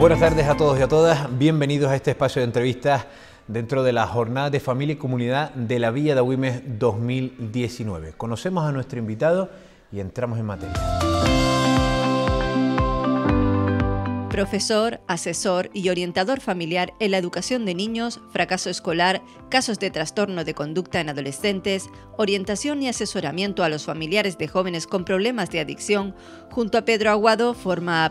Buenas tardes a todos y a todas. Bienvenidos a este espacio de entrevistas dentro de la Jornada de Familia y Comunidad de la Villa de Agüimes 2019. Conocemos a nuestro invitado y entramos en materia. Profesor, asesor y orientador familiar en la educación de niños, fracaso escolar, casos de trastorno de conducta en adolescentes, orientación y asesoramiento a los familiares de jóvenes con problemas de adicción, junto a Pedro Aguado forma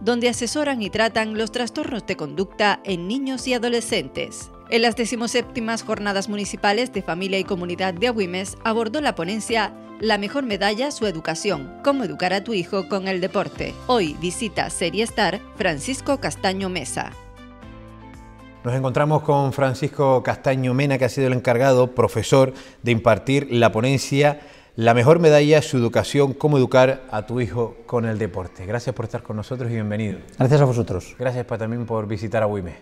donde asesoran y tratan los trastornos de conducta en niños y adolescentes. En las 17 Jornadas Municipales de Familia y Comunidad de Agüimes abordó la ponencia la mejor medalla, su educación. Cómo educar a tu hijo con el deporte. Hoy visita Serie Star Francisco Castaño Mesa. Nos encontramos con Francisco Castaño Mena, que ha sido el encargado, profesor, de impartir la ponencia La mejor medalla, su educación, cómo educar a tu hijo con el deporte. Gracias por estar con nosotros y bienvenido. Gracias a vosotros. Gracias también por visitar a WIME.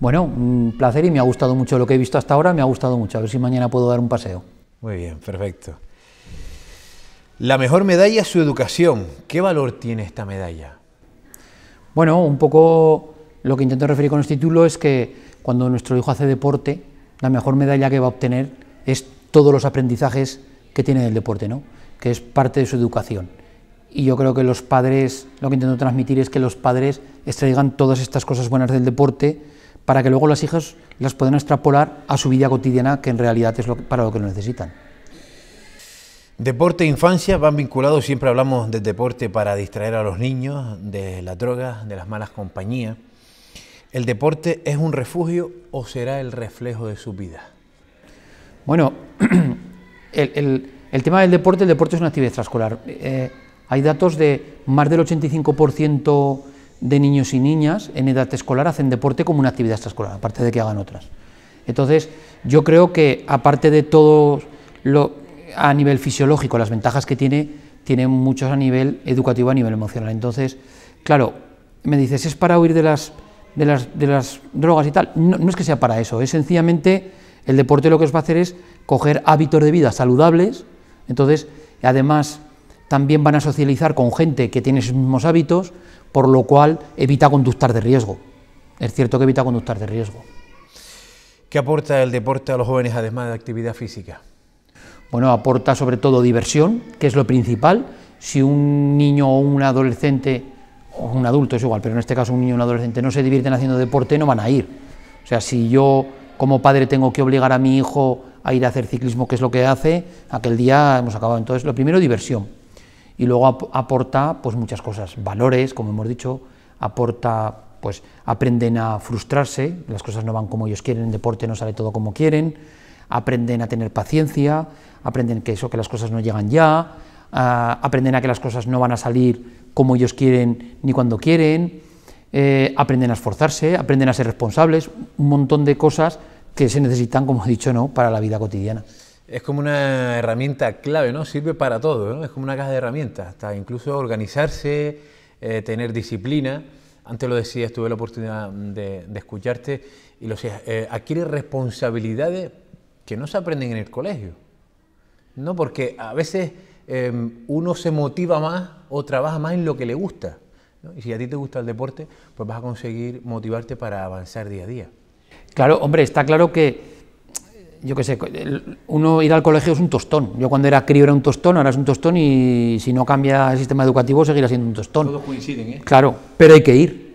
Bueno, un placer y me ha gustado mucho lo que he visto hasta ahora, me ha gustado mucho. A ver si mañana puedo dar un paseo. Muy bien, perfecto. La mejor medalla es su educación. ¿Qué valor tiene esta medalla? Bueno, un poco lo que intento referir con este título es que cuando nuestro hijo hace deporte, la mejor medalla que va a obtener es todos los aprendizajes que tiene del deporte, ¿no? que es parte de su educación. Y yo creo que los padres, lo que intento transmitir es que los padres extraigan todas estas cosas buenas del deporte para que luego las hijas las puedan extrapolar a su vida cotidiana, que en realidad es para lo que lo necesitan. Deporte e infancia van vinculados, siempre hablamos del deporte para distraer a los niños, de la droga, de las malas compañías. ¿El deporte es un refugio o será el reflejo de su vida? Bueno, el, tema del deporte, el deporte es una actividad extraescolar. Eh, hay datos de más del 85% de niños y niñas en edad escolar hacen deporte como una actividad extraescolar, aparte de que hagan otras. Entonces, yo creo que aparte de todo lo a nivel fisiológico, las ventajas que tiene, tiene muchos a nivel educativo, a nivel emocional. Entonces, claro, me dices, ¿es para huir de las, de las, drogas y tal? No, es que sea para eso, es sencillamente el deporte lo que os va a hacer es coger hábitos de vida saludables, entonces, además, también van a socializar con gente que tiene esos mismos hábitos, por lo cual evita conductar de riesgo. Es cierto que evita conductar de riesgo. ¿Qué aporta el deporte a los jóvenes además de actividad física? Bueno, aporta sobre todo diversión, que es lo principal. Si un niño o un adolescente, o un adulto es igual, pero en este caso un niño o un adolescente no se divierten haciendo deporte, no van a ir. O sea, si yo como padre tengo que obligar a mi hijo a ir a hacer ciclismo, que es lo que hace, aquel día hemos acabado. Entonces, lo primero, diversión. Y luego aporta pues muchas cosas, valores, como hemos dicho, aporta pues aprenden a frustrarse, las cosas no van como ellos quieren, en deporte no sale todo como quieren, aprenden a tener paciencia, aprenden que eso, que las cosas no llegan ya, ah, aprenden a que las cosas no van a salir como ellos quieren ni cuando quieren, eh, aprenden a esforzarse, aprenden a ser responsables, un montón de cosas que se necesitan, como he dicho, ¿no? para la vida cotidiana. Es como una herramienta clave, ¿no? Sirve para todo, Es como una caja de herramientas, hasta incluso organizarse, eh, tener disciplina. Antes lo decías, tuve la oportunidad de, escucharte y lo decías, eh, adquiere responsabilidades que no se aprenden en el colegio. No, porque a veces em, uno se motiva más o trabaja más en lo que le gusta. Y si a ti te gusta el deporte, pues vas a conseguir motivarte para avanzar día a día. Claro, hombre, está claro que, yo qué sé, uno ir al colegio es un tostón. Yo cuando era crío era un tostón, ahora es un tostón y si no cambia el sistema educativo seguirá siendo un tostón. Todos coinciden, ¿eh? Claro, pero hay que ir.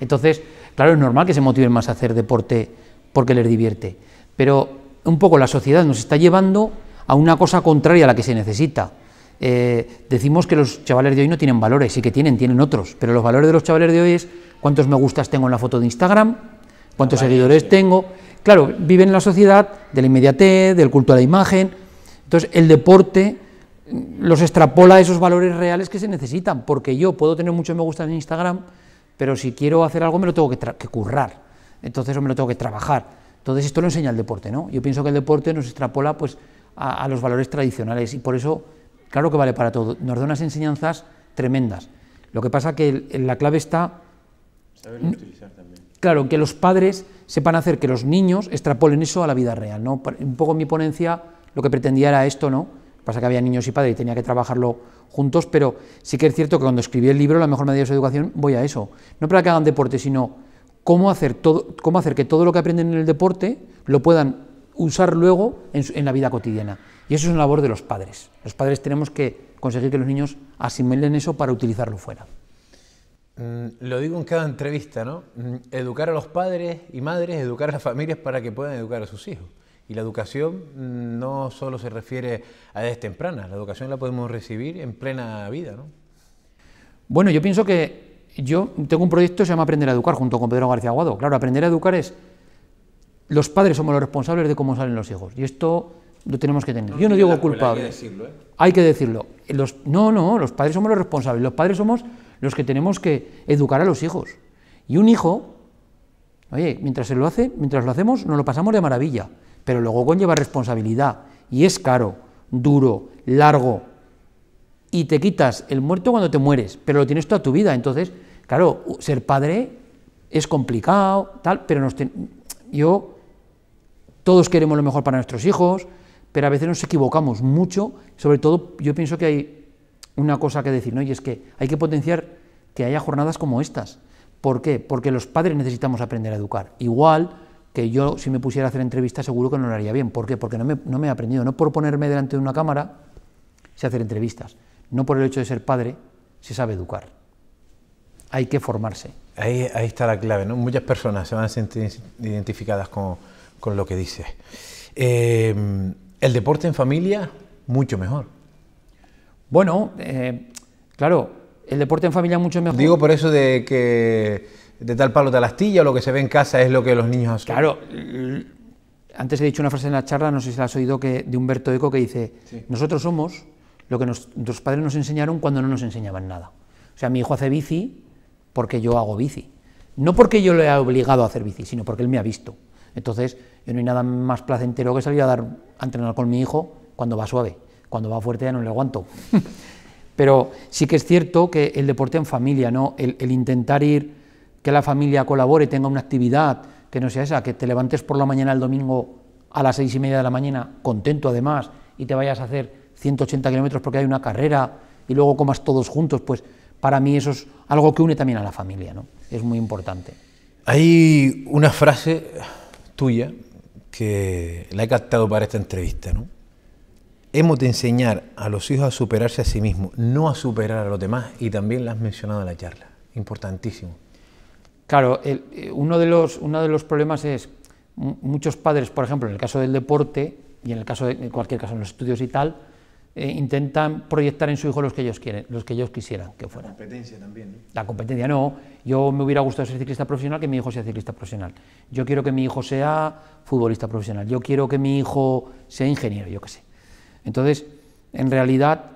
Entonces, claro, es normal que se motiven más a hacer deporte porque les divierte. Pero un poco la sociedad nos está llevando a una cosa contraria a la que se necesita. Eh, decimos que los chavales de hoy no tienen valores, sí que tienen, tienen otros, pero los valores de los chavales de hoy es cuántos me gustas tengo en la foto de Instagram, cuántos seguidores tengo. Claro, viven en la sociedad de la inmediatez, del culto a la imagen. Entonces, el deporte mm, los extrapola a esos valores reales que se necesitan, porque yo puedo tener muchos me gustas en Instagram, pero si quiero hacer algo me lo tengo que, que currar, entonces me lo tengo que trabajar. Entonces esto lo enseña el deporte, ¿no? Yo pienso que el deporte nos extrapola pues, a, los valores tradicionales y por eso, claro que vale para todo, nos da unas enseñanzas tremendas. Lo que pasa que la clave está... Saberlo ¿Mm? utilizar también. Claro, que los padres sepan hacer que los niños extrapolen eso a la vida real, ¿no? Un poco en mi ponencia lo que pretendía era esto, ¿no? Pasa que había niños y padres y tenía que trabajarlo juntos, pero sí que es cierto que cuando escribí el libro, La mejor medida de su educación, voy a eso. No para que hagan deporte, sino cómo hacer, todo, cómo hacer que todo lo que aprenden en el deporte lo puedan usar luego en, la vida cotidiana. Y eso es una labor de los padres. Los padres tenemos que conseguir que los niños asimilen eso para utilizarlo fuera. Mm, lo digo en cada entrevista, ¿no? Mm, educar a los padres y madres, educar a las familias para que puedan educar a sus hijos. Y la educación mm, no solo se refiere a edades tempranas, la educación la podemos recibir en plena vida, ¿no? Bueno, yo pienso que yo tengo un proyecto que se llama Aprender a Educar junto con Pedro García Aguado. Claro, aprender a educar es los padres somos los responsables de cómo salen los hijos. Y esto lo tenemos que tener. yo no digo culpable. Hay que decirlo. ¿eh? Hay que decirlo. Los, no, no, los padres somos los responsables. Los padres somos los que tenemos que educar a los hijos. Y un hijo, oye, mientras se lo hace, mientras lo hacemos, nos lo pasamos de maravilla. Pero luego conlleva responsabilidad. Y es caro, duro, largo, y te quitas el muerto cuando te mueres, pero lo tienes toda tu vida. Entonces, claro, ser padre es complicado, tal, pero nos yo, todos queremos lo mejor para nuestros hijos, pero a veces nos equivocamos mucho. Sobre todo, yo pienso que hay una cosa que decir, ¿no? Y es que hay que potenciar que haya jornadas como estas. ¿Por qué? Porque los padres necesitamos aprender a educar. Igual que yo, si me pusiera a hacer entrevistas, seguro que no lo haría bien. ¿Por qué? Porque no me, he aprendido, no por ponerme delante de una cámara, sé hacer entrevistas no por el hecho de ser padre se sabe educar. Hay que formarse. Ahí, está la clave, ¿no? Muchas personas se van a sentir identificadas con, lo que dices. Eh, el deporte en familia, mucho mejor. Bueno, eh, claro, el deporte en familia mucho mejor. Digo por eso de que de tal palo tal astilla, lo que se ve en casa es lo que los niños hacen. Claro, antes he dicho una frase en la charla, no sé si la has oído, que, de Humberto Eco, que dice, nosotros somos lo que nuestros padres nos enseñaron cuando no nos enseñaban nada. O sea, mi hijo hace bici porque yo hago bici. No porque yo le he obligado a hacer bici, sino porque él me ha visto. Entonces, yo no hay nada más placentero que salir a, dar, a entrenar con mi hijo cuando va suave. Cuando va fuerte ya no le aguanto. Pero sí que es cierto que el deporte en familia, ¿no? El, el, intentar ir, que la familia colabore, tenga una actividad, que no sea esa, que te levantes por la mañana el domingo a las seis y media de la mañana, contento además, y te vayas a hacer 180 kilómetros porque hay una carrera y luego comas todos juntos, pues para mí eso es algo que une también a la familia, ¿no? Es muy importante. Hay una frase tuya que la he captado para esta entrevista, ¿no? Hemos de enseñar a los hijos a superarse a sí mismos, no a superar a los demás, y también la has mencionado en la charla. Importantísimo. Claro, eh, uno, de los, uno de los problemas es muchos padres, por ejemplo, en el caso del deporte y en el caso de en cualquier caso en los estudios y tal, eh, intentan proyectar en su hijo los que ellos quieren, los que ellos quisieran que fuera. La competencia también. ¿no? La competencia no. Yo me hubiera gustado ser ciclista profesional que mi hijo sea ciclista profesional. Yo quiero que mi hijo sea futbolista profesional. Yo quiero que mi hijo sea ingeniero, yo qué sé. Entonces, en realidad,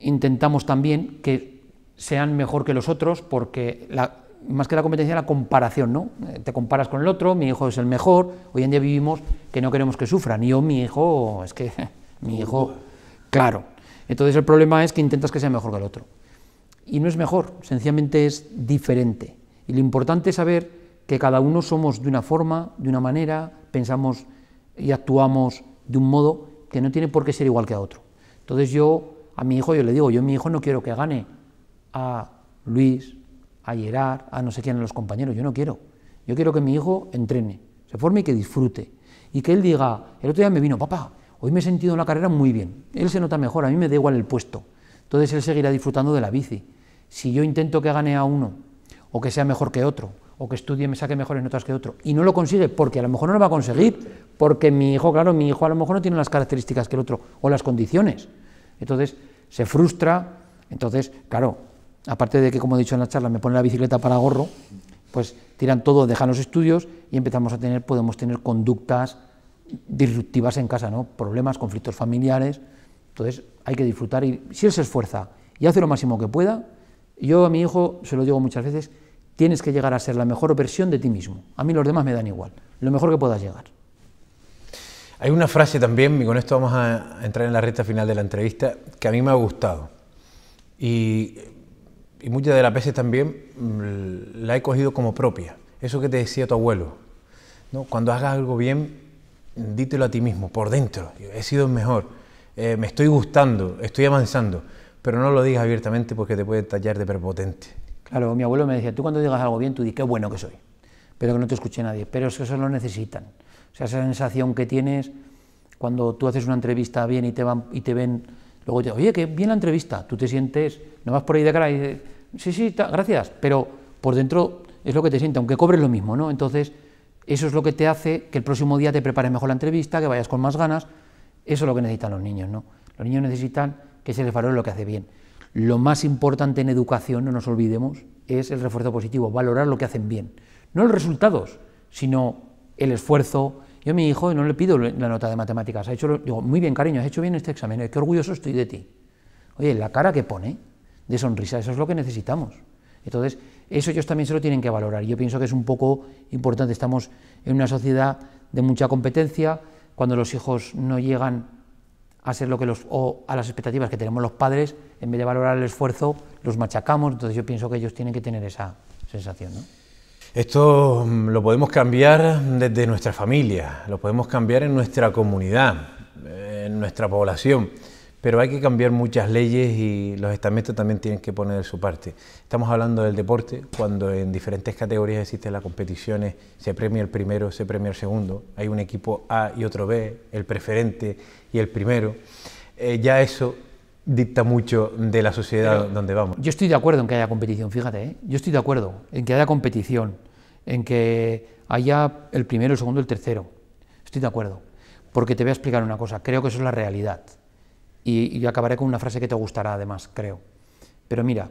intentamos también que sean mejor que los otros porque la, más que la competencia, la comparación, ¿no? Eh, te comparas con el otro, mi hijo es el mejor, hoy en día vivimos que no queremos que sufran, yo, mi hijo, es que mi hijo claro. Entonces el problema es que intentas que sea mejor que el otro. Y no es mejor, sencillamente es diferente. Y lo importante es saber que cada uno somos de una forma, de una manera, pensamos y actuamos de un modo que no tiene por qué ser igual que a otro. Entonces yo a mi hijo yo le digo, yo a mi hijo no quiero que gane a Luis, a Gerard, a no sé quién, a los compañeros, yo no quiero. Yo quiero que mi hijo entrene, se forme y que disfrute. Y que él diga, el otro día me vino, papá, hoy me he sentido en la carrera muy bien, él se nota mejor, a mí me da igual el puesto, entonces él seguirá disfrutando de la bici. Si yo intento que gane a uno, o que sea mejor que otro, o que estudie, me saque mejores notas que otro, y no lo consigue, porque a lo mejor no lo va a conseguir, porque mi hijo, claro, mi hijo a lo mejor no tiene las características que el otro, o las condiciones. Entonces, se frustra, entonces, claro, aparte de que, como he dicho en la charla, me pone la bicicleta para gorro, pues tiran todo, dejan los estudios y empezamos a tener, podemos tener conductas disruptivas en casa, ¿no? problemas, conflictos familiares. Entonces hay que disfrutar y si él se esfuerza y hace lo máximo que pueda, yo a mi hijo se lo digo muchas veces, tienes que llegar a ser la mejor versión de ti mismo. A mí los demás me dan igual, lo mejor que puedas llegar. Hay una frase también, y con esto vamos a entrar en la recta final de la entrevista, que a mí me ha gustado. Y, muchas de las veces también mm, la he cogido como propia. Eso que te decía tu abuelo. ¿no? Cuando hagas algo bien, dítelo a ti mismo, por dentro, he sido mejor, eh, me estoy gustando, estoy avanzando, pero no lo digas abiertamente porque te puede tallar de perpotente. Claro, mi abuelo me decía, tú cuando digas algo bien, tú di qué bueno que soy, pero que no te escuche nadie, pero es que eso lo necesitan. O sea, esa sensación que tienes cuando tú haces una entrevista bien y te, van, y te ven, luego te oye, que bien la entrevista, tú te sientes, no vas por ahí de cara y dices, sí, sí, gracias, pero por dentro es lo que te siente, aunque cobres lo mismo, ¿no? Entonces, eso es lo que te hace que el próximo día te prepares mejor la entrevista, que vayas con más ganas. Eso es lo que necesitan los niños, ¿no? Los niños necesitan que se les valore lo que hace bien. Lo más importante en educación, no nos olvidemos, es el refuerzo positivo, valorar lo que hacen bien. No los resultados, sino el esfuerzo. Yo a mi hijo no le pido la nota de matemáticas, ha hecho, digo, muy bien cariño, has hecho bien este examen, eh, qué orgulloso estoy de ti. Oye, la cara que pone de sonrisa, eso es lo que necesitamos. Entonces, eso ellos también se lo tienen que valorar. Yo pienso que es un poco importante. Estamos en una sociedad de mucha competencia, cuando los hijos no llegan a ser lo que los o a las expectativas que tenemos los padres, en vez de valorar el esfuerzo, los machacamos. Entonces, yo pienso que ellos tienen que tener esa sensación. Esto mm, lo podemos cambiar desde nuestra familia, lo podemos cambiar en nuestra comunidad, en nuestra población pero hay que cambiar muchas leyes y los estamentos también tienen que poner su parte. Estamos hablando del deporte, cuando en diferentes categorías existen las competiciones, se premia el primero, se premia el segundo, hay un equipo A y otro B, el preferente y el primero. Eh, ya eso dicta mucho de la sociedad donde vamos. Yo estoy de acuerdo en que haya competición, fíjate, ¿eh? yo estoy de acuerdo en que haya competición, en que haya el primero, el segundo, el tercero. Estoy de acuerdo. Porque te voy a explicar una cosa, creo que eso es la realidad y, acabaré con una frase que te gustará además, creo. Pero mira,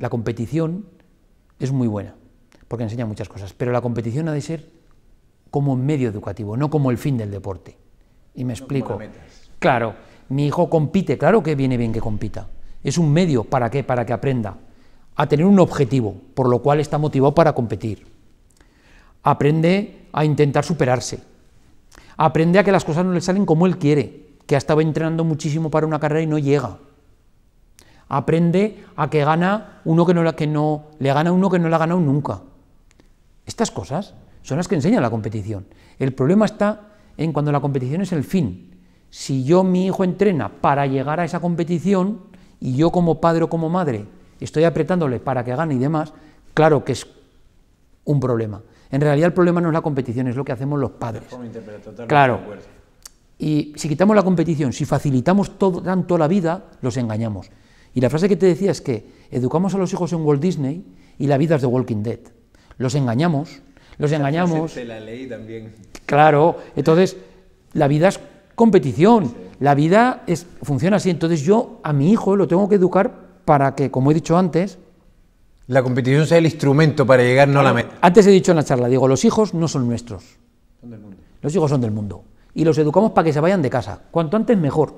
la competición es muy buena, porque enseña muchas cosas, pero la competición ha de ser como medio educativo, no como el fin del deporte. Y me explico. Claro, mi hijo compite, claro que viene bien que compita. Es un medio, ¿para qué? Para que aprenda a tener un objetivo, por lo cual está motivado para competir. Aprende a intentar superarse. Aprende a que las cosas no le salen como él quiere que ha estado entrenando muchísimo para una carrera y no llega. Aprende a que gana uno que no, que no le gana uno que no le ha ganado nunca. Estas cosas son las que enseña la competición. El problema está en cuando la competición es el fin. Si yo, mi hijo entrena para llegar a esa competición y yo como padre o como madre estoy apretándole para que gane y demás, claro que es un problema. En realidad el problema no es la competición, es lo que hacemos los padres. claro, y si quitamos la competición, si facilitamos todo, tanto la vida, los engañamos. Y la frase que te decía es que educamos a los hijos en Walt Disney y la vida es de Walking Dead. Los engañamos, los engañamos. la ley también. Claro, entonces la vida es competición, la vida es, funciona así. Entonces yo a mi hijo lo tengo que educar para que, como he dicho antes, la competición sea el instrumento para llegar, no a la meta. Antes he dicho en la charla, digo, los hijos no son nuestros. Son del mundo. Los hijos son del mundo y los educamos para que se vayan de casa. Cuanto antes mejor.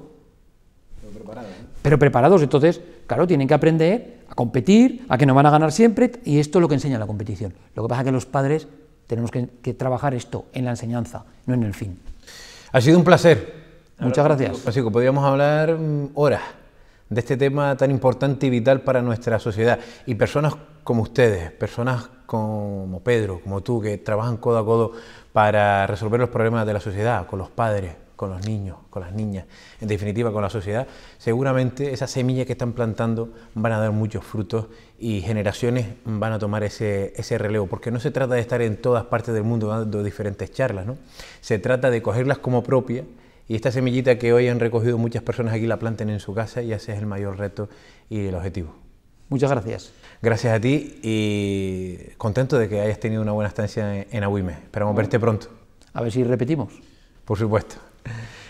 Pero preparados. Pero preparados, entonces, claro, tienen que aprender a competir, a que no van a ganar siempre, y esto es lo que enseña la competición. Lo que pasa es que los padres tenemos que, trabajar esto en la enseñanza, no en el fin. Ha sido un placer. Muchas gracias. Así que podríamos hablar mm, horas de este tema tan importante y vital para nuestra sociedad. Y personas como ustedes, personas como Pedro, como tú, que trabajan codo a codo para resolver los problemas de la sociedad, con los padres, con los niños, con las niñas, en definitiva con la sociedad, seguramente esas semillas que están plantando van a dar muchos frutos y generaciones van a tomar ese, ese relevo, porque no se trata de estar en todas partes del mundo dando diferentes charlas, ¿no? se trata de cogerlas como propias y esta semillita que hoy han recogido muchas personas aquí la planten en su casa y ese es el mayor reto y el objetivo. Muchas gracias. Gracias a ti y contento de que hayas tenido una buena estancia en Agüime. Esperamos verte pronto. A ver si repetimos. Por supuesto.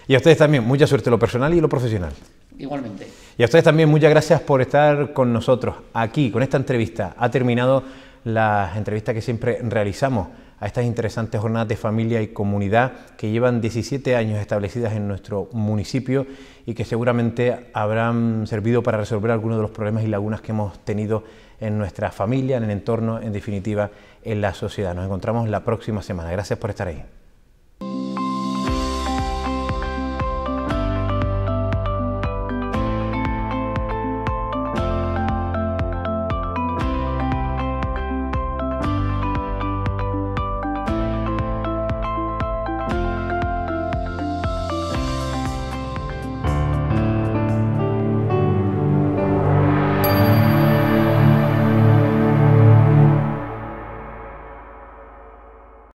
Y a ustedes también, mucha suerte lo personal y lo profesional. Igualmente. Y a ustedes también, muchas gracias por estar con nosotros aquí, con esta entrevista. Ha terminado la entrevista que siempre realizamos a estas interesantes jornadas de familia y comunidad que llevan 17 años establecidas en nuestro municipio y que seguramente habrán servido para resolver algunos de los problemas y lagunas que hemos tenido en nuestra familia, en el entorno, en definitiva, en la sociedad. Nos encontramos la próxima semana. Gracias por estar ahí.